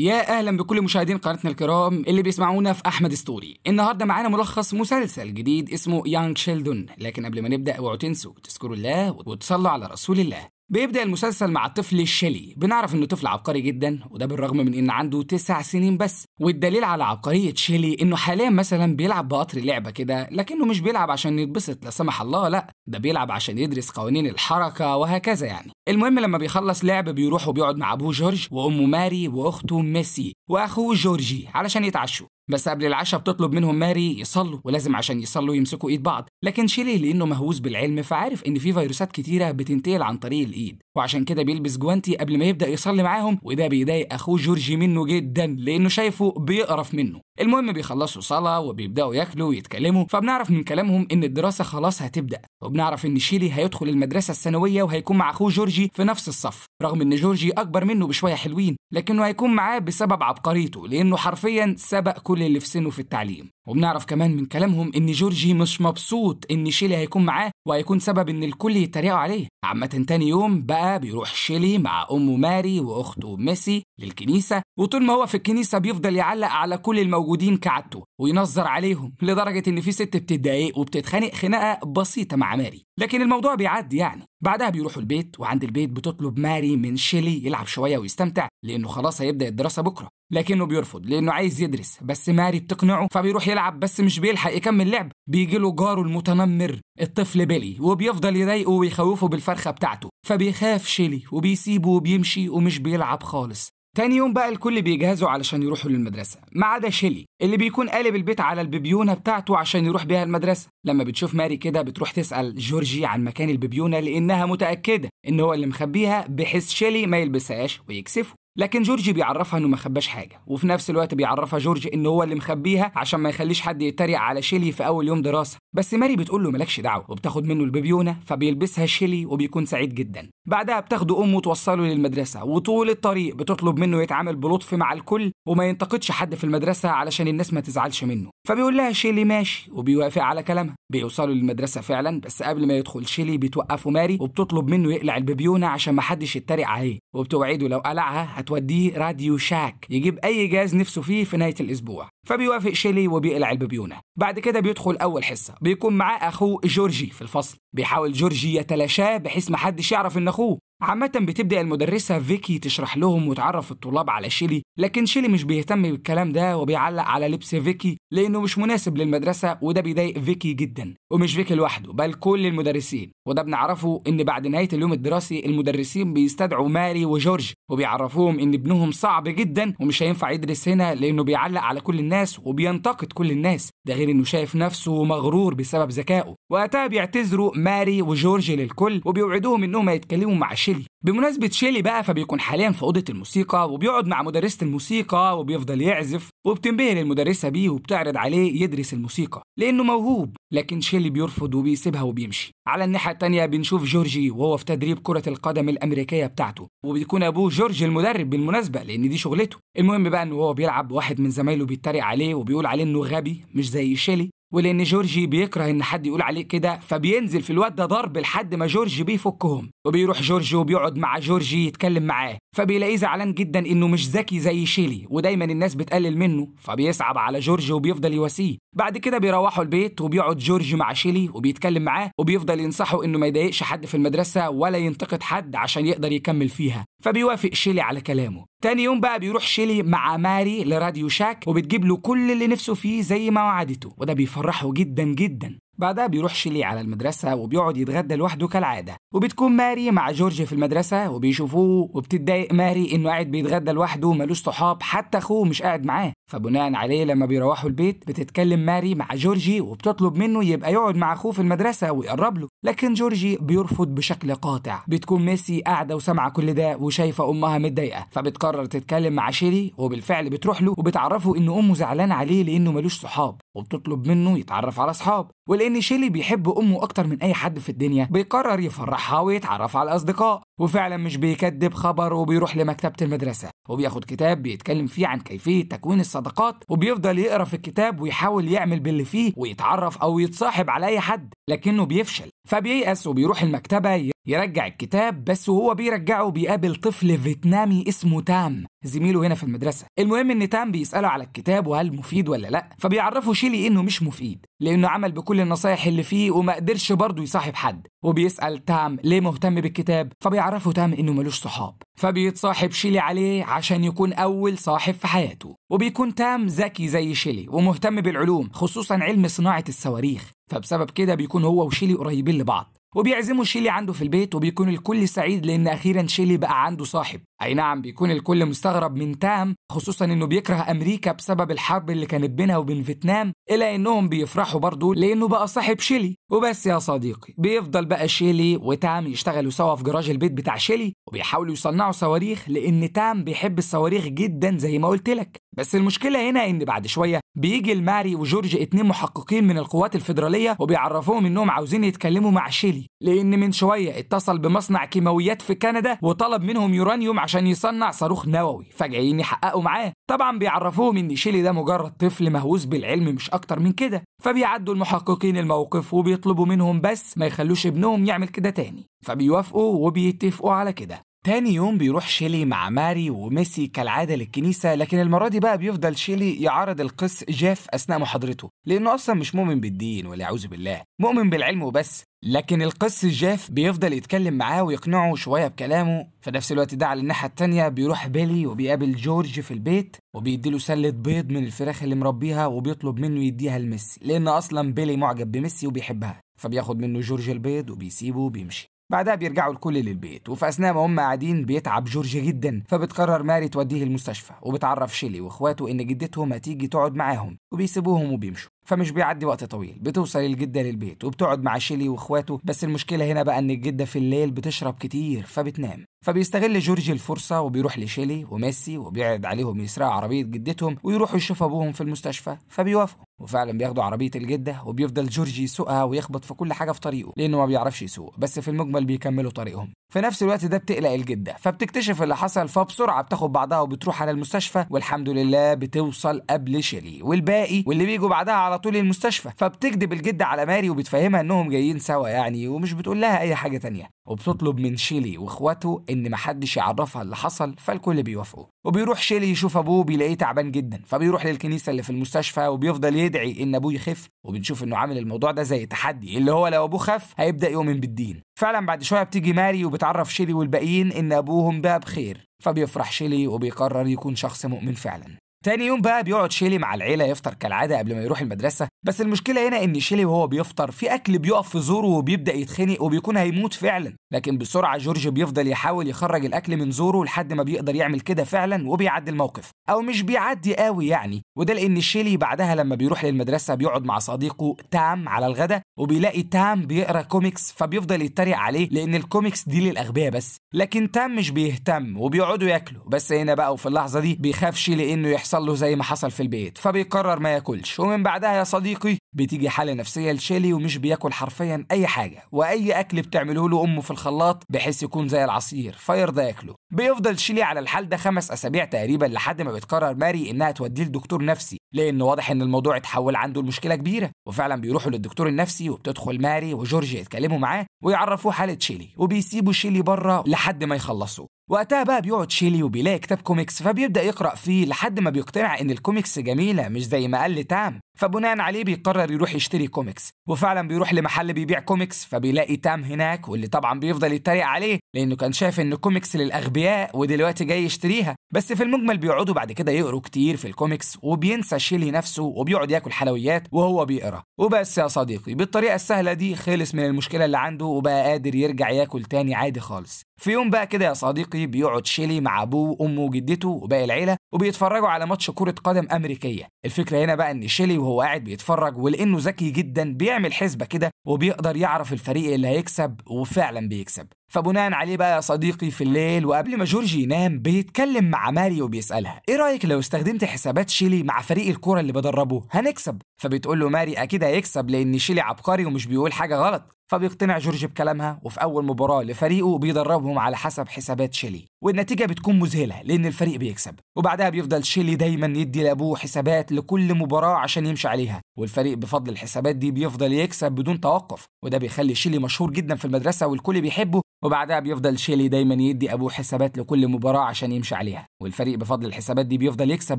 يا اهلا بكل مشاهدين قناتنا الكرام اللي بيسمعونا في احمد ستوري النهارده معانا ملخص مسلسل جديد اسمه يانج شيلدون لكن قبل ما نبدا اوعوا تنسوا تذكروا الله وتصلوا على رسول الله بيبدأ المسلسل مع الطفل شيلي بنعرف إنه طفل عبقري جدا وده بالرغم من إن عنده تسع سنين بس والدليل على عبقرية شيلي إنه حاليا مثلا بيلعب بقطر لعبة كده لكنه مش بيلعب عشان يتبسط لا سمح الله لا ده بيلعب عشان يدرس قوانين الحركة وهكذا يعني المهم لما بيخلص لعب بيروح وبيقعد مع أبوه جورج وأمه ماري وأخته ميسي وأخوه جورجي علشان يتعشوا بس قبل العشاء بتطلب منهم ماري يصلوا ولازم عشان يصلوا يمسكوا ايد بعض لكن شيلي لانه مهووس بالعلم فعارف ان في فيروسات كتيره بتنتقل عن طريق الايد وعشان كده بيلبس جوانتي قبل ما يبدا يصلي معاهم وده بيضايق اخوه جورجي منه جدا لانه شايفه بيقرف منه المهم بيخلصوا صلاة وبيبدأوا ياكلوا ويتكلموا فبنعرف من كلامهم إن الدراسة خلاص هتبدأ وبنعرف إن شيلي هيدخل المدرسة الثانوية وهيكون مع أخوه جورجي في نفس الصف رغم إن جورجي أكبر منه بشوية حلوين لكنه هيكون معاه بسبب عبقريته لأنه حرفيا سبق كل اللي في سنه في التعليم وبنعرف كمان من كلامهم ان جورجي مش مبسوط ان شيلي هيكون معاه وهيكون سبب ان الكل يتريقوا عليه عامة تاني يوم بقى بيروح شيلي مع امه ماري واخته ميسي للكنيسة وطول ما هو في الكنيسة بيفضل يعلق على كل الموجودين كعادته وينظر عليهم لدرجة ان في ست بتتضايق وبتتخانق خناقة بسيطة مع ماري لكن الموضوع بيعدي يعني بعدها بيروحوا البيت وعند البيت بتطلب ماري من شيلي يلعب شويه ويستمتع لانه خلاص هيبدا الدراسه بكره لكنه بيرفض لانه عايز يدرس بس ماري بتقنعه فبيروح يلعب بس مش بيلحق يكمل لعب بيجي له جاره المتنمر الطفل بيلي وبيفضل يضايقه ويخوفه بالفرخه بتاعته فبيخاف شيلي وبيسيبه وبيمشي ومش بيلعب خالص تاني يوم بقى الكل بيجهزوا علشان يروحوا للمدرسة ما عدا شيلي اللي بيكون قالب البيت على البيبيونة بتاعته عشان يروح بيها المدرسة لما بتشوف ماري كده بتروح تسأل جورجي عن مكان البيبيونة لأنها متأكدة إن هو اللي مخبيها بحيث شيلي ما يلبسهاش ويكسفه لكن جورج بيعرفها انه ما خباش حاجه وفي نفس الوقت بيعرفها جورج ان هو اللي مخبيها عشان ما يخليش حد يتريق على شيلي في اول يوم دراسه بس ماري بتقول له مالكش دعوه وبتاخد منه البيبيونه فبيلبسها شيلي وبيكون سعيد جدا بعدها بتاخده امه وتوصله للمدرسه وطول الطريق بتطلب منه يتعامل بلطف مع الكل وما ينتقدش حد في المدرسه علشان الناس ما تزعلش منه فبيقول لها شيلي ماشي وبيوافق على كلامها بيوصلوا للمدرسه فعلا بس قبل ما يدخل شيلي بتوقفه ماري وبتطلب منه يقلع البيبيونه عشان ما حدش يتريق عليه وبتوعده لو قلعها توديه راديو شاك يجيب أي جهاز نفسه فيه في نهاية الأسبوع فبيوافق شيلي وبيقلع الببيونة بعد كده بيدخل أول حصة بيكون معاه أخوه جورجي في الفصل بيحاول جورجي يتلاشاه بحيث محدش يعرف إن أخوه عامة بتبدأ المدرسة فيكي تشرح لهم وتعرف الطلاب على شيلي لكن شيلي مش بيهتم بالكلام ده وبيعلق على لبس فيكي لأنه مش مناسب للمدرسة وده بيضايق فيكي جدا ومش فيكي لوحده بل كل المدرسين وده بنعرفه إن بعد نهاية اليوم الدراسي المدرسين بيستدعوا ماري وجورج وبيعرفوهم إن ابنهم صعب جدا ومش هينفع يدرس هنا لأنه بيعلق على كل الناس وبينتقد كل الناس ده غير إنه شايف نفسه مغرور بسبب ذكائه وقتها بيعتذروا ماري وجورج للكل وبيوعدوهم إنهم هيتكلموا مع شيلي شيلي بمناسبة شيلي بقى فبيكون حاليا في أوضة الموسيقى وبيقعد مع مدرسة الموسيقى وبيفضل يعزف وبتنبهر المدرسة بيه وبتعرض عليه يدرس الموسيقى لأنه موهوب لكن شيلي بيرفض وبيسيبها وبيمشي على الناحية التانية بنشوف جورجي وهو في تدريب كرة القدم الأمريكية بتاعته وبيكون أبوه جورج المدرب بالمناسبة لأن دي شغلته المهم بقى إن هو بيلعب واحد من زمايله بيتريق عليه وبيقول عليه إنه غبي مش زي شيلي ولان جورجي بيكره ان حد يقول عليه كده فبينزل في الواد ده ضرب لحد ما جورجي بيفكهم وبيروح جورجي وبيقعد مع جورجي يتكلم معاه فبيلاقيه زعلان جدا انه مش ذكي زي شيلي ودايما الناس بتقلل منه فبيصعب على جورجي وبيفضل يواسيه بعد كده بيروحوا البيت وبيقعد جورجي مع شيلي وبيتكلم معاه وبيفضل ينصحه انه ما يضايقش حد في المدرسه ولا ينتقد حد عشان يقدر يكمل فيها فبيوافق شيلي على كلامه تاني يوم بقى بيروح شيلي مع ماري لراديو شاك وبتجيب له كل اللي نفسه فيه زي ما وعدته وده بيفرحه جدا جدا بعدها بيروح شيلي على المدرسة وبيقعد يتغدى لوحده كالعادة وبتكون ماري مع جورج في المدرسة وبيشوفوه وبتتضايق ماري إنه قاعد بيتغدى لوحده ملوش صحاب حتى أخوه مش قاعد معاه فبناء عليه لما بيروحوا البيت بتتكلم ماري مع جورجي وبتطلب منه يبقى يقعد مع أخوه في المدرسة ويقرب له لكن جورجي بيرفض بشكل قاطع بتكون ميسي قاعدة وسامعة كل ده وشايفة أمها متضايقة فبتقرر تتكلم مع شيلي وبالفعل بتروح له وبتعرفه إن أمه زعلانة عليه لأنه ملوش صحاب وبتطلب منه يتعرف على أصحاب ولأن لأن شيلي بيحب أمه أكتر من أي حد في الدنيا بيقرر يفرحها ويتعرف على الأصدقاء وفعلا مش بيكذب خبر وبيروح لمكتبة المدرسة وبياخد كتاب بيتكلم فيه عن كيفية تكوين الصداقات وبيفضل يقرا في الكتاب ويحاول يعمل باللي فيه ويتعرف أو يتصاحب على أي حد لكنه بيفشل فبييأس وبيروح المكتبة يرجع الكتاب بس وهو بيرجعه بيقابل طفل فيتنامي اسمه تام زميله هنا في المدرسة المهم ان تام بيسأله على الكتاب وهل مفيد ولا لا فبيعرفه شيلي انه مش مفيد لانه عمل بكل النصايح اللي فيه وما قدرش برضه يصاحب حد وبيسأل تام ليه مهتم بالكتاب فبيعرفه تعرفوا تام إنه ملوش صحاب فبيتصاحب شيلي عليه عشان يكون أول صاحب في حياته وبيكون تام ذكي زي شيلي ومهتم بالعلوم خصوصا علم صناعة الصواريخ فبسبب كده بيكون هو وشيلي قريبين لبعض وبيعزموا شيلي عنده في البيت وبيكون الكل سعيد لأن أخيرا شيلي بقى عنده صاحب أي نعم بيكون الكل مستغرب من تام خصوصا إنه بيكره أمريكا بسبب الحرب اللي كانت بينها وبين فيتنام إلا إنهم بيفرحوا برضه لأنه بقى صاحب شيلي وبس يا صديقي بيفضل بقى شيلي وتام يشتغلوا سوا في جراج البيت بتاع شيلي وبيحاولوا يصنعوا يصنعوا صواريخ لان تام بيحب الصواريخ جدا زي ما قلت لك بس المشكله هنا ان بعد شويه بيجي الماري وجورج اتنين محققين من القوات الفيدراليه وبيعرفوهم انهم عاوزين يتكلموا مع شيلي لان من شويه اتصل بمصنع كيماويات في كندا وطلب منهم يورانيوم عشان يصنع صاروخ نووي فجايين يحققوا معاه طبعا بيعرفوهم ان شيلي ده مجرد طفل مهووس بالعلم مش اكتر من كده فبيعدوا المحققين الموقف وبيطلبوا منهم بس ما يخلوش ابنهم يعمل كده تاني فبيوافقوا وبيتفقوا على كده تاني يوم بيروح شيلي مع ماري وميسي كالعادة للكنيسة لكن المرة دي بقى بيفضل شيلي يعارض القس جاف أثناء محاضرته لأنه أصلا مش مؤمن بالدين ولا أعوذ بالله مؤمن بالعلم وبس لكن القس جاف بيفضل يتكلم معاه ويقنعه شوية بكلامه في نفس الوقت ده على الناحية التانية بيروح بيلي وبيقابل جورج في البيت وبيديله سلة بيض من الفراخ اللي مربيها وبيطلب منه يديها لميسي لأن أصلا بيلي معجب بميسي وبيحبها فبياخد منه جورج البيض وبيسيبه وبيمشي بعدها بيرجعوا الكل للبيت وفي اثناء ما هم قاعدين بيتعب جورج جدا فبتقرر ماري توديه المستشفى وبتعرف شيلي واخواته ان جدتهم هتيجي تقعد معاهم وبيسيبوهم وبيمشوا فمش بيعدي وقت طويل بتوصل الجدة للبيت وبتقعد مع شيلي واخواته بس المشكلة هنا بقى ان الجدة في الليل بتشرب كتير فبتنام فبيستغل جورج الفرصة وبيروح لشيلي وميسي وبيعرض عليهم يسرقوا عربية جدتهم ويروحوا يشوفوا أبوهم في المستشفى فبيوافقوا وفعلا بياخدوا عربية الجدة وبيفضل جورج يسوقها ويخبط في كل حاجة في طريقه لأنه ما بيعرفش يسوق بس في المجمل بيكملوا طريقهم في نفس الوقت ده بتقلق الجدة فبتكتشف اللي حصل فبسرعة بتاخد بعضها وبتروح على المستشفى والحمد لله بتوصل قبل شيلي والباقي واللي بيجوا بعدها على طول المستشفى فبتكذب الجده على ماري وبتفهمها انهم جايين سوا يعني ومش بتقول لها اي حاجه تانية وبتطلب من شيلي واخواته ان محدش يعرفها اللي حصل فالكل بيوافقوا وبيروح شيلي يشوف ابوه بيلاقيه تعبان جدا فبيروح للكنيسه اللي في المستشفى وبيفضل يدعي ان ابوه يخف وبنشوف انه عامل الموضوع ده زي تحدي اللي هو لو ابوه خف هيبدا يؤمن بالدين فعلا بعد شويه بتيجي ماري وبتعرف شيلي والباقيين ان ابوهم بقى بخير فبيفرح شيلي وبيقرر يكون شخص مؤمن فعلا تاني يوم بقى بيقعد شيلي مع العيلة يفطر كالعادة قبل ما يروح المدرسة بس المشكلة هنا إن شيلي وهو بيفطر في أكل بيقف في زوره وبيبدأ يتخنق وبيكون هيموت فعلا لكن بسرعة جورج بيفضل يحاول يخرج الأكل من زوره لحد ما بيقدر يعمل كده فعلا وبيعدي الموقف أو مش بيعدي قوي يعني وده لأن شيلي بعدها لما بيروح للمدرسة بيقعد مع صديقه تام على الغدا وبيلاقي تام بيقرا كوميكس فبيفضل يتريق عليه لأن الكوميكس دي للأغبياء بس لكن تام مش بيهتم وبيقعدوا ياكلوا بس هنا بقى وفي اللحظة دي بيخاف شيلي إنه يحصل له زي ما حصل في البيت فبيقرر ما ياكلش ومن بعدها يا صديق صديقي بتيجي حالة نفسية لشالي ومش بياكل حرفيا أي حاجة وأي أكل بتعمله له أمه في الخلاط بحيث يكون زي العصير فيرضى ياكله بيفضل شيلي على الحال ده خمس أسابيع تقريبا لحد ما بتقرر ماري إنها توديه لدكتور نفسي لأن واضح إن الموضوع اتحول عنده لمشكلة كبيرة وفعلا بيروحوا للدكتور النفسي وبتدخل ماري وجورج يتكلموا معاه ويعرفوه حالة شيلي وبيسيبوا شيلي بره لحد ما يخلصوا وقتها بقى بيقعد شيلي وبيلاقي كتاب كوميكس فبيبدا يقرا فيه لحد ما بيقتنع ان الكوميكس جميله مش زي ما قال لتام فبناء عليه بيقرر يروح يشتري كوميكس وفعلا بيروح لمحل بيبيع كوميكس فبيلاقي تام هناك واللي طبعا بيفضل يتريق عليه لانه كان شايف ان كوميكس للاغبياء ودلوقتي جاي يشتريها بس في المجمل بيقعدوا بعد كده يقروا كتير في الكوميكس وبينسى شيلي نفسه وبيقعد ياكل حلويات وهو بيقرا وبس يا صديقي بالطريقه السهله دي خلص من المشكله اللي عنده وبقى قادر يرجع ياكل تاني عادي خالص في يوم بقى كده يا صديقي بيقعد شيلي مع ابوه وامه وجدته وباقي العيله وبيتفرجوا على ماتش كره قدم امريكيه الفكره هنا بقى ان شيلي وهو وهو قاعد بيتفرج ولانه ذكي جدا بيعمل حسبه كده وبيقدر يعرف الفريق اللي هيكسب وفعلا بيكسب فبناء عليه بقى يا صديقي في الليل وقبل ما جورج ينام بيتكلم مع ماري وبيسالها ايه رايك لو استخدمت حسابات شيلي مع فريق الكوره اللي بدربه هنكسب فبتقول له ماري اكيد هيكسب لان شيلي عبقري ومش بيقول حاجه غلط فبيقتنع جورج بكلامها وفي اول مباراه لفريقه بيدربهم على حسب حسابات شيلي والنتيجه بتكون مذهله لان الفريق بيكسب وبعدها بيفضل شيلي دايما يدي لابوه حسابات لكل مباراه عشان يمشي عليها والفريق بفضل الحسابات دي بيفضل يكسب بدون توقف وده بيخلي شيلي مشهور جدا في المدرسه والكل بيحبه وبعدها بيفضل شيلي دايما يدي ابوه حسابات لكل مباراه عشان يمشي عليها والفريق بفضل الحسابات دي بيفضل يكسب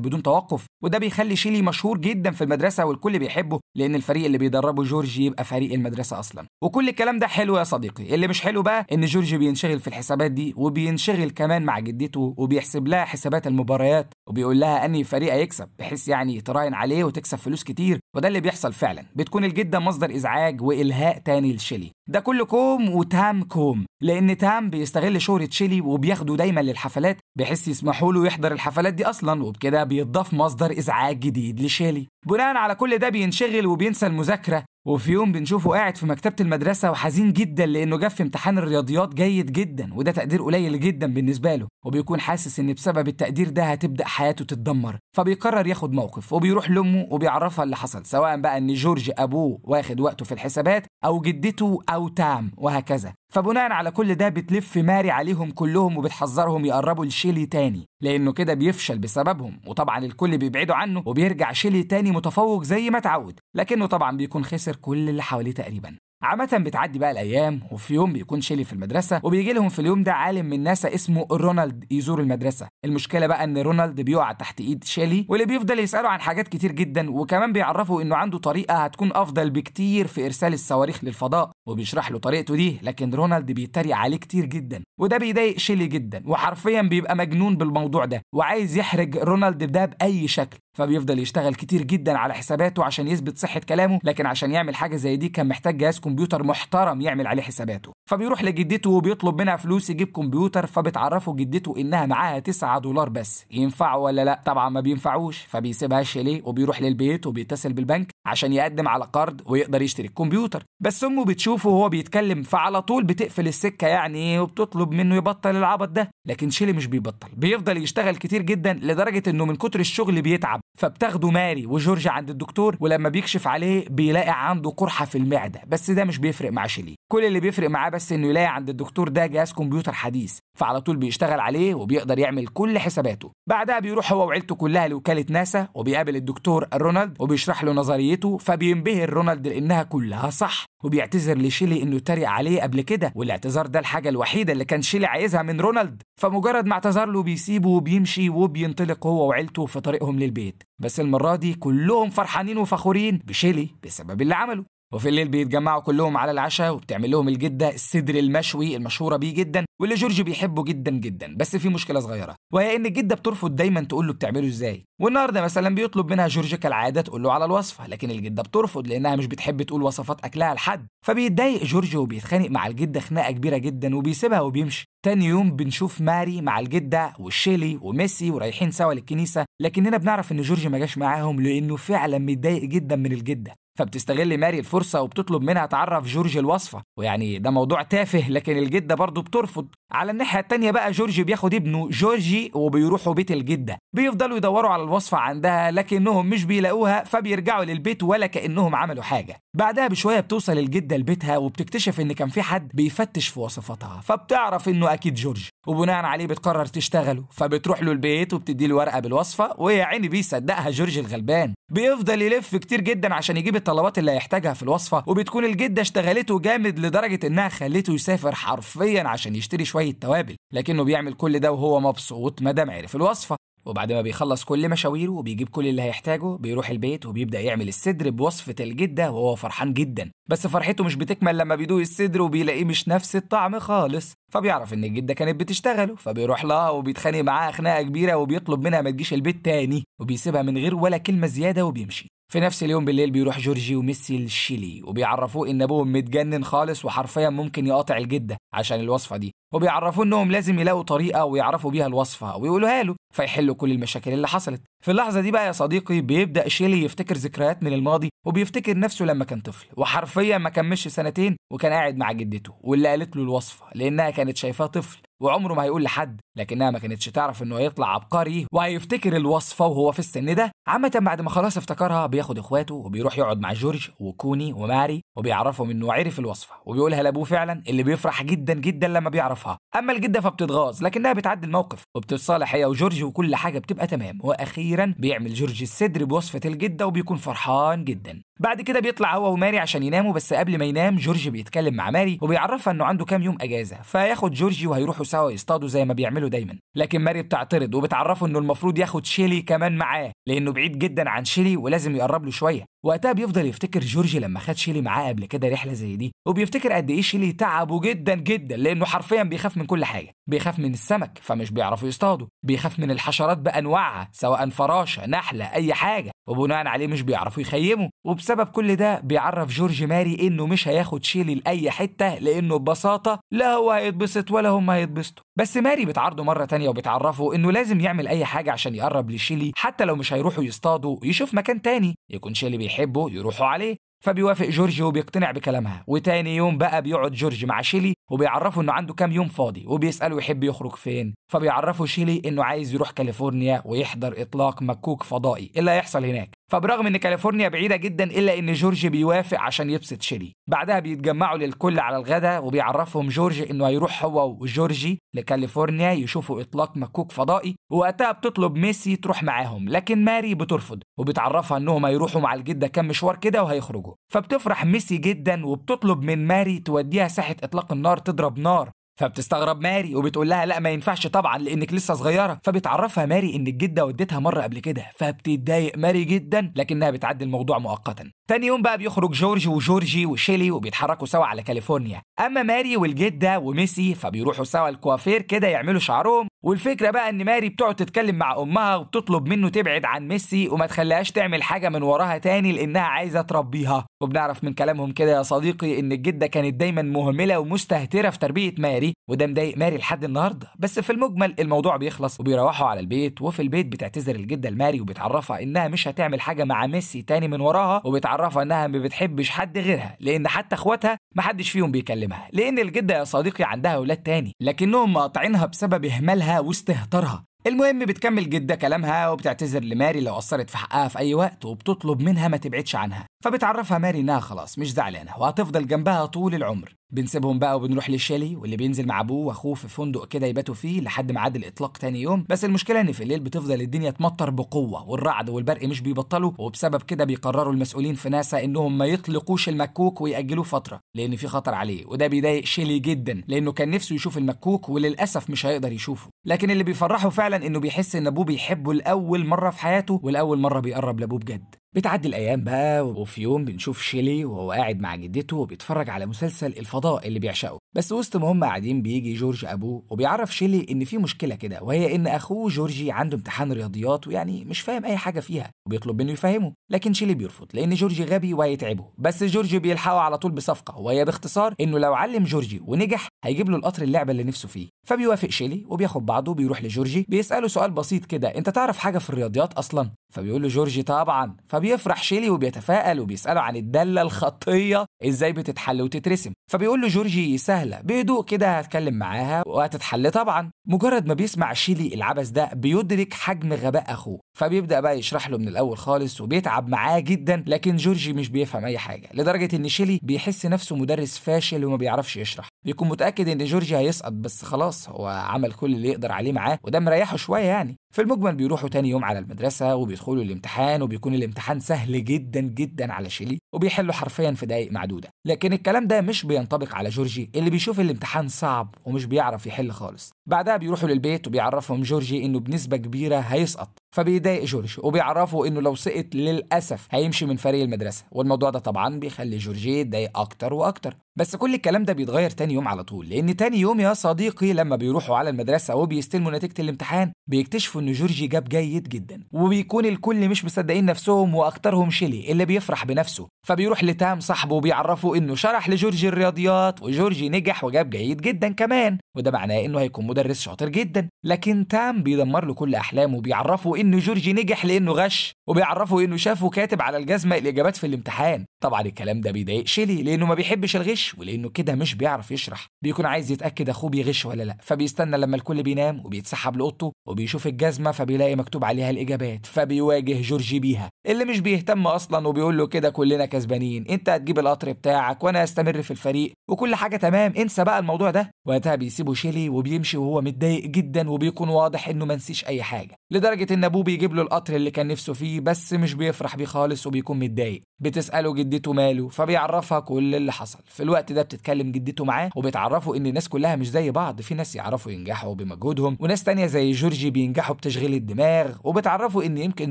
بدون توقف وده بيخلي شيلي مشهور جدا في المدرسه والكل بيحبه لان الفريق اللي بيدربه جورج يبقى فريق المدرسه اصلا وكل الكلام ده حلو يا صديقي اللي مش حلو بقى ان جورج بينشغل في الحسابات دي وبينشغل كمان كمان مع جدته وبيحسب لها حسابات المباريات وبيقول لها انهي فريق هيكسب بحيث يعني تراهن عليه وتكسب فلوس كتير وده اللي بيحصل فعلا بتكون الجده مصدر ازعاج والهاء تاني لشيلي ده كله كوم وتام كوم لان تام بيستغل شهرة شيلي وبياخده دايما للحفلات بحيث يسمحوا له يحضر الحفلات دي اصلا وبكده بيضاف مصدر ازعاج جديد لشيلي بناء على كل ده بينشغل وبينسى المذاكره وفي يوم بنشوفه قاعد في مكتبة المدرسة وحزين جدا لأنه جاف في امتحان الرياضيات جيد جدا وده تقدير قليل جدا بالنسبة له وبيكون حاسس إن بسبب التقدير ده هتبدأ حياته تتدمر فبيقرر ياخد موقف وبيروح لأمه وبيعرفها اللي حصل سواء بقى إن جورج أبوه واخد وقته في الحسابات أو جدته أو تام وهكذا فبناء على كل ده بتلف ماري عليهم كلهم وبتحذرهم يقربوا لشيلي تاني لأنه كده بيفشل بسببهم وطبعا الكل بيبعدوا عنه وبيرجع شيلي تاني متفوق زي ما اتعود لكنه طبعا بيكون خسر كل اللي حواليه تقريبا عامة بتعدي بقى الأيام وفي يوم بيكون شيلي في المدرسة وبيجي لهم في اليوم ده عالم من ناسا اسمه رونالد يزور المدرسة المشكلة بقى إن رونالد بيقع تحت إيد شيلي واللي بيفضل يسأله عن حاجات كتير جدا وكمان بيعرفه إنه عنده طريقة هتكون أفضل بكتير في إرسال الصواريخ للفضاء وبيشرح له طريقته دي لكن رونالد بيتريق عليه كتير جدا وده بيضايق شيلي جدا وحرفيا بيبقى مجنون بالموضوع ده وعايز يحرج رونالد ده بأي شكل فبيفضل يشتغل كتير جدا على حساباته عشان يثبت صحه كلامه لكن عشان يعمل حاجه زي دي كان محتاج جهاز كمبيوتر محترم يعمل عليه حساباته فبيروح لجدته وبيطلب منها فلوس يجيب كمبيوتر فبتعرفه جدته انها معاها 9 دولار بس ينفع ولا لا طبعا ما بينفعوش فبيسيبها الشيليه وبيروح للبيت وبيتصل بالبنك عشان يقدم على قرض ويقدر يشتري الكمبيوتر بس امه بتشوفه وهو بيتكلم فعلى طول بتقفل السكه يعني وبتطلب منه يبطل العبط ده لكن شيلي مش بيبطل بيفضل يشتغل كتير جدا لدرجه انه من كتر الشغل بيتعب فبتاخده ماري وجورج عند الدكتور ولما بيكشف عليه بيلاقي عنده قرحه في المعده بس ده مش بيفرق مع شيلي كل اللي بيفرق معاه بس انه يلاقي عند الدكتور ده جهاز كمبيوتر حديث فعلى طول بيشتغل عليه وبيقدر يعمل كل حساباته بعدها بيروح هو وعيلته كلها لوكاله ناسا وبيقابل الدكتور رونالد وبيشرح له نظريته فبينبهر رونالد لانها كلها صح وبيعتذر لشيلي انه اتريق عليه قبل كده والاعتذار ده الحاجه الوحيده اللي كان شيلي عايزها من رونالد فمجرد ما اعتذر له بيسيبه وبيمشي وبينطلق هو وعيلته في طريقهم للبيت بس المرة دي كلهم فرحانين وفخورين بشيلي بسبب اللي عمله وفي الليل بيتجمعوا كلهم على العشاء وبتعمل لهم الجده الصدر المشوي المشهوره بيه جدا واللي جورج بيحبه جدا جدا بس في مشكله صغيره وهي ان الجده بترفض دايما تقول له بتعمله ازاي والنهارده مثلا بيطلب منها جورج كالعاده تقول له على الوصفه لكن الجده بترفض لانها مش بتحب تقول وصفات اكلها لحد فبيتضايق جورج وبيتخانق مع الجده خناقه كبيره جدا وبيسيبها وبيمشي تاني يوم بنشوف ماري مع الجده وشيلي وميسي ورايحين سوا للكنيسه لكننا بنعرف ان جورج ما جاش معاهم لانه فعلا متضايق جدا من الجده فبتستغل ماري الفرصة وبتطلب منها تعرف جورج الوصفة ويعني ده موضوع تافه لكن الجدة برضه بترفض على الناحية التانية بقى جورج بياخد ابنه جورجي وبيروحوا بيت الجدة بيفضلوا يدوروا على الوصفة عندها لكنهم مش بيلاقوها فبيرجعوا للبيت ولا كأنهم عملوا حاجة بعدها بشوية بتوصل الجدة لبيتها وبتكتشف إن كان في حد بيفتش في وصفاتها فبتعرف إنه أكيد جورج وبناء عليه بتقرر تشتغله فبتروح له البيت وبتدي له ورقة بالوصفة ويا عيني بيصدقها جورج الغلبان بيفضل يلف كتير جدا عشان يجيب الطلبات اللي هيحتاجها في الوصفة وبتكون الجدة اشتغلته جامد لدرجة إنها خلته يسافر حرفيا عشان يشتري شوية توابل لكنه بيعمل كل ده وهو مبسوط دام عرف الوصفة وبعد ما بيخلص كل مشاويره وبيجيب كل اللي هيحتاجه بيروح البيت وبيبدأ يعمل الصدر بوصفة الجدة وهو فرحان جدا بس فرحته مش بتكمل لما بيدوق الصدر وبيلاقيه مش نفس الطعم خالص فبيعرف ان الجدة كانت بتشتغله فبيروح لها وبيتخانق معاها خناقة كبيرة وبيطلب منها ما تجيش البيت تاني وبيسيبها من غير ولا كلمة زيادة وبيمشي في نفس اليوم بالليل بيروح جورجي وميسي لشيلي وبيعرفوه ان ابوهم متجنن خالص وحرفيا ممكن يقاطع الجده عشان الوصفه دي وبيعرفوه انهم لازم يلاقوا طريقه ويعرفوا بيها الوصفه ويقولوها له فيحلوا كل المشاكل اللي حصلت في اللحظة دي بقى يا صديقي بيبدأ شيلي يفتكر ذكريات من الماضي وبيفتكر نفسه لما كان طفل وحرفيا ما كملش سنتين وكان قاعد مع جدته واللي قالت له الوصفة لأنها كانت شايفاه طفل وعمره ما هيقول لحد لكنها ما كانتش تعرف انه هيطلع عبقري وهيفتكر الوصفة وهو في السن ده عامة بعد ما خلاص افتكرها بياخد اخواته وبيروح يقعد مع جورج وكوني وماري وبيعرفهم انه عرف الوصفة وبيقولها لابوه فعلا اللي بيفرح جدا جدا لما بيعرفها اما الجدة فبتتغاظ لكنها بتعدي الموقف وبتتصالح هي وجورج جورج وكل حاجه بتبقى تمام واخيرا بيعمل جورج الصدر بوصفه الجده وبيكون فرحان جدا بعد كده بيطلع هو وماري عشان يناموا بس قبل ما ينام جورج بيتكلم مع ماري وبيعرفها انه عنده كام يوم اجازه فياخد جورجي وهيروحوا سوا يصطادوا زي ما بيعملوا دايما لكن ماري بتعترض وبتعرفه انه المفروض ياخد شيلي كمان معاه لانه بعيد جدا عن شيلي ولازم يقرب له شويه وقتها بيفضل يفتكر جورجي لما خد شيلي معاه قبل كده رحله زي دي وبيفتكر قد ايه شيلي تعبه جدا جدا لانه حرفيا بيخاف من كل حاجه بيخاف من السمك فمش بيعرفوا يصطادوا بيخاف من الحشرات بانواعها سواء فراشه نحله اي حاجه وبناء عليه مش بيعرفوا يخيموا وبسبب كل ده بيعرف جورج ماري انه مش هياخد شيلي لاي حته لانه ببساطه لا هو هيتبسط ولا هم هيتبسطوا بس ماري بتعرضه مره تانية وبتعرفه انه لازم يعمل اي حاجه عشان يقرب لشيلي حتى لو مش هيروحوا يصطادوا يشوف مكان تاني يكون شيلي بيحبه يروحوا عليه فبيوافق جورج وبيقتنع بكلامها وتاني يوم بقى بيقعد جورج مع شيلي وبيعرفه انه عنده كام يوم فاضي وبيساله يحب يخرج فين فبيعرفه شيلي انه عايز يروح كاليفورنيا ويحضر اطلاق مكوك فضائي إيه اللي هيحصل هناك فبرغم ان كاليفورنيا بعيده جدا الا ان جورج بيوافق عشان يبسط شيري بعدها بيتجمعوا للكل على الغداء وبيعرفهم جورج انه هيروح هو وجورجي لكاليفورنيا يشوفوا اطلاق مكوك فضائي ووقتها بتطلب ميسي تروح معاهم لكن ماري بترفض وبتعرفها انهم هيروحوا مع الجده كام مشوار كده وهيخرجوا فبتفرح ميسي جدا وبتطلب من ماري توديها ساحه اطلاق النار تضرب نار فبتستغرب ماري وبتقول لها لا ما ينفعش طبعا لانك لسه صغيره فبتعرفها ماري ان الجده ودتها مره قبل كده فبتتضايق ماري جدا لكنها بتعدي الموضوع مؤقتا تاني يوم بقى بيخرج جورج وجورجي وشيلي وبيتحركوا سوا على كاليفورنيا اما ماري والجده وميسي فبيروحوا سوا الكوافير كده يعملوا شعرهم والفكره بقى ان ماري بتقعد تتكلم مع امها وبتطلب منه تبعد عن ميسي وما تخليهاش تعمل حاجه من وراها تاني لانها عايزه تربيها وبنعرف من كلامهم كده يا صديقي ان الجده كانت دايما مهمله ومستهتره في تربيه ماري وده مضايق ماري لحد النهارده بس في المجمل الموضوع بيخلص وبيروحوا على البيت وفي البيت بتعتذر الجده لماري وبتعرفها انها مش هتعمل حاجه مع ميسي تاني من وراها وبتعرفها انها ما بتحبش حد غيرها لان حتى اخواتها ما حدش فيهم بيكلمها لان الجده يا صديقي عندها اولاد تاني لكنهم مقاطعينها بسبب اهمالها واستهتارها المهم بتكمل جدة كلامها وبتعتذر لماري لو قصرت في حقها في أي وقت وبتطلب منها ما تبعدش عنها فبتعرفها ماري انها خلاص مش زعلانه وهتفضل جنبها طول العمر بنسيبهم بقى وبنروح لشيلي واللي بينزل مع ابوه واخوه في فندق كده يباتوا فيه لحد ميعاد الاطلاق تاني يوم بس المشكله ان في الليل بتفضل الدنيا تمطر بقوه والرعد والبرق مش بيبطلوا وبسبب كده بيقرروا المسؤولين في ناسا انهم ما يطلقوش المكوك وياجلوه فتره لان في خطر عليه وده بيضايق شيلي جدا لانه كان نفسه يشوف المكوك وللاسف مش هيقدر يشوفه لكن اللي بيفرحه فعلا انه بيحس ان ابوه بيحبه لاول مره في حياته ولاول مره بيقرب لابوه بجد بتعدي الأيام بقى وفي يوم بنشوف شيلي وهو قاعد مع جدته وبيتفرج على مسلسل الفضاء اللي بيعشقه بس وسط ما هم قاعدين بيجي جورج أبوه وبيعرف شيلي إن في مشكلة كده وهي إن أخوه جورجي عنده امتحان رياضيات ويعني مش فاهم أي حاجة فيها وبيطلب منه يفهمه لكن شيلي بيرفض لأن جورجي غبي وهيتعبه بس جورجي بيلحقه على طول بصفقة وهي باختصار إنه لو علم جورجي ونجح هيجيب له القطر اللعبة اللي نفسه فيه فبيوافق شيلي وبياخد بعضه وبيروح لجورجي بيسأله سؤال بسيط كده أنت تعرف حاجة في الرياضيات أصلا فبيقول له جورجي طبعا فبيفرح شيلي وبيتفائل وبيساله عن الداله الخطيه ازاي بتتحل وتترسم فبيقول له جورجي سهله بهدوء كده هتكلم معاها وهتتحل طبعا مجرد ما بيسمع شيلي العبث ده بيدرك حجم غباء اخوه فبيبدا بقى يشرح له من الاول خالص وبيتعب معاه جدا لكن جورجي مش بيفهم اي حاجه لدرجه ان شيلي بيحس نفسه مدرس فاشل وما بيعرفش يشرح بيكون متاكد ان جورجي هيسقط بس خلاص هو عمل كل اللي يقدر عليه معاه وده مريحه شويه يعني في المجمل بيروحوا تاني يوم على المدرسة وبيدخلوا الامتحان وبيكون الامتحان سهل جدا جدا على شيلي وبيحلوا حرفيا في دقايق معدودة لكن الكلام ده مش بينطبق على جورجي اللي بيشوف الامتحان صعب ومش بيعرف يحل خالص بعدها بيروحوا للبيت وبيعرفهم جورجي انه بنسبة كبيرة هيسقط فبيضايق جورج وبيعرفه انه لو سقط للاسف هيمشي من فريق المدرسه والموضوع ده طبعا بيخلي جورجيه يتضايق اكتر واكتر بس كل الكلام ده بيتغير تاني يوم على طول لان تاني يوم يا صديقي لما بيروحوا على المدرسه وبيستلموا نتيجه الامتحان بيكتشفوا ان جورجي جاب جيد جدا وبيكون الكل مش مصدقين نفسهم واكترهم شيلي اللي بيفرح بنفسه فبيروح لتام صاحبه وبيعرفه انه شرح لجورجي الرياضيات وجورجي نجح وجاب جيد جدا كمان وده معناه انه هيكون مدرس شاطر جدا لكن تام بيدمر له كل احلامه وبيعرفه انه جورجي نجح لانه غش وبيعرفه انه شافه كاتب على الجزمه الاجابات في الامتحان طبعا الكلام ده بيضايق شيلي لانه ما بيحبش الغش بيغش ولانه كده مش بيعرف يشرح بيكون عايز يتاكد اخوه بيغش ولا لا فبيستنى لما الكل بينام وبيتسحب لاوضته وبيشوف الجزمه فبيلاقي مكتوب عليها الاجابات فبيواجه جورجي بيها اللي مش بيهتم اصلا وبيقول له كده كلنا كسبانين انت هتجيب القطر بتاعك وانا هستمر في الفريق وكل حاجه تمام انسى بقى الموضوع ده وقتها بيسيبه شيلي وبيمشي وهو متضايق جدا وبيكون واضح انه منسيش اي حاجه لدرجه ان ابوه بيجيب له القطر اللي كان نفسه فيه بس مش بيفرح بيه خالص وبيكون متضايق بتساله جدته ماله فبيعرفها كل اللي حصل في الوقت ده بتتكلم جدته معاه وبتعرفه ان الناس كلها مش زي بعض في ناس يعرفوا ينجحوا بمجهودهم وناس تانية زي جورجي بينجحوا بتشغيل الدماغ وبتعرفه ان يمكن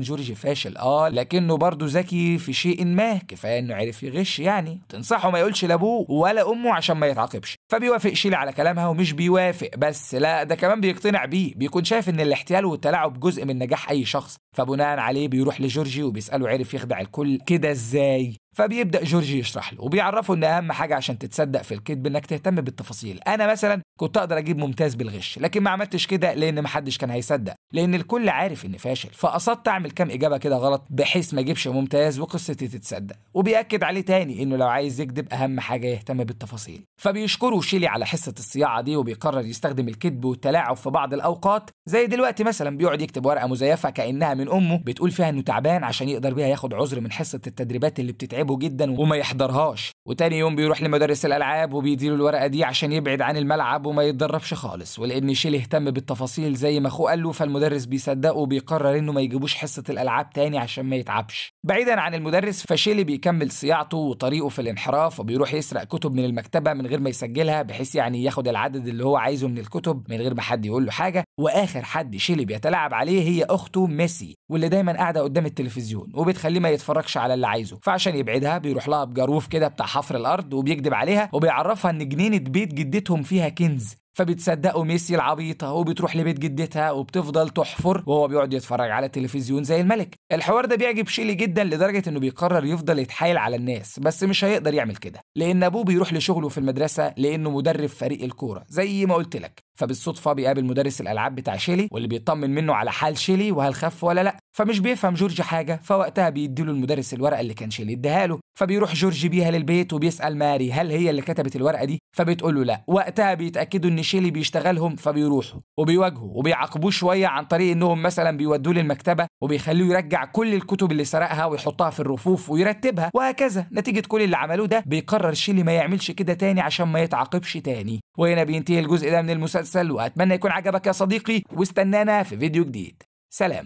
جورجي فاشل اه لكنه برضه ذكي في شيء ما كفايه انه عرف يغش يعني تنصحه ما يقولش لابوه ولا امه عشان ما يتعاقبش فبيوافق شيلي على كلامها ومش بيوافق بس لا ده كمان بيقتنع بيه بيكون شايف ان الاحتيال والتلاعب جزء من نجاح اي شخص فبناء عليه بيروح لجورجي وبيساله عرف يخدع الكل كده ازاي day فبيبدا جورجي يشرح له وبيعرفه ان اهم حاجه عشان تتصدق في الكذب انك تهتم بالتفاصيل انا مثلا كنت اقدر اجيب ممتاز بالغش لكن ما عملتش كده لان محدش كان هيصدق لان الكل عارف اني فاشل فقصدت اعمل كام اجابه كده غلط بحيث ما اجيبش ممتاز وقصتي تتصدق وبياكد عليه تاني انه لو عايز يكذب اهم حاجه يهتم بالتفاصيل فبيشكره شيلي على حصه الصياعه دي وبيقرر يستخدم الكذب والتلاعب في بعض الاوقات زي دلوقتي مثلا بيقعد يكتب ورقه مزيفه كانها من امه بتقول فيها انه تعبان عشان يقدر بيها ياخد عذر من حصه التدريبات اللي بتتعب تعبه جدا وما يحضرهاش وتاني يوم بيروح لمدرس الالعاب وبيديله الورقه دي عشان يبعد عن الملعب وما يتدربش خالص ولان شيل اهتم بالتفاصيل زي ما اخوه قال له فالمدرس بيصدقه وبيقرر انه ما يجيبوش حصه الالعاب تاني عشان ما يتعبش بعيدا عن المدرس فشيلي بيكمل صياعته وطريقه في الانحراف وبيروح يسرق كتب من المكتبه من غير ما يسجلها بحيث يعني ياخد العدد اللي هو عايزه من الكتب من غير ما حد يقول له حاجه واخر حد شيلي بيتلاعب عليه هي اخته ميسي واللي دايما قاعده قدام التلفزيون وبتخليه ما يتفرجش على اللي عايزه فعشان يبعدها بيروح لها بجاروف كده بتاع حفر الارض وبيكذب عليها وبيعرفها ان جنينه بيت جدتهم فيها كنز فبتصدقوا ميسي العبيطه وبتروح لبيت جدتها وبتفضل تحفر وهو بيقعد يتفرج على التلفزيون زي الملك الحوار ده بيعجب شيلي جدا لدرجه انه بيقرر يفضل يتحايل على الناس بس مش هيقدر يعمل كده لان ابوه بيروح لشغله في المدرسه لانه مدرب فريق الكوره زي ما قلت لك فبالصدفه بيقابل مدرس الالعاب بتاع شيلي واللي بيطمن منه على حال شيلي وهل خف ولا لا فمش بيفهم جورج حاجه فوقتها بيديله المدرس الورقه اللي كان شيلي اديها له فبيروح جورج بيها للبيت وبيسال ماري هل هي اللي كتبت الورقه دي فبتقول له لا وقتها بيتاكدوا ان شيلي بيشتغلهم فبيروحوا وبيواجهوا وبيعاقبوه شويه عن طريق انهم مثلا بيودوه للمكتبه وبيخلوه يرجع كل الكتب اللي سرقها ويحطها في الرفوف ويرتبها وهكذا نتيجه كل اللي عملوه ده بيقرر شيلي ما يعملش كده تاني عشان ما يتعاقبش تاني وهنا بينتهي الجزء ده من المسلسل المسلسل وأتمنى يكون عجبك يا صديقي واستنانا في فيديو جديد سلام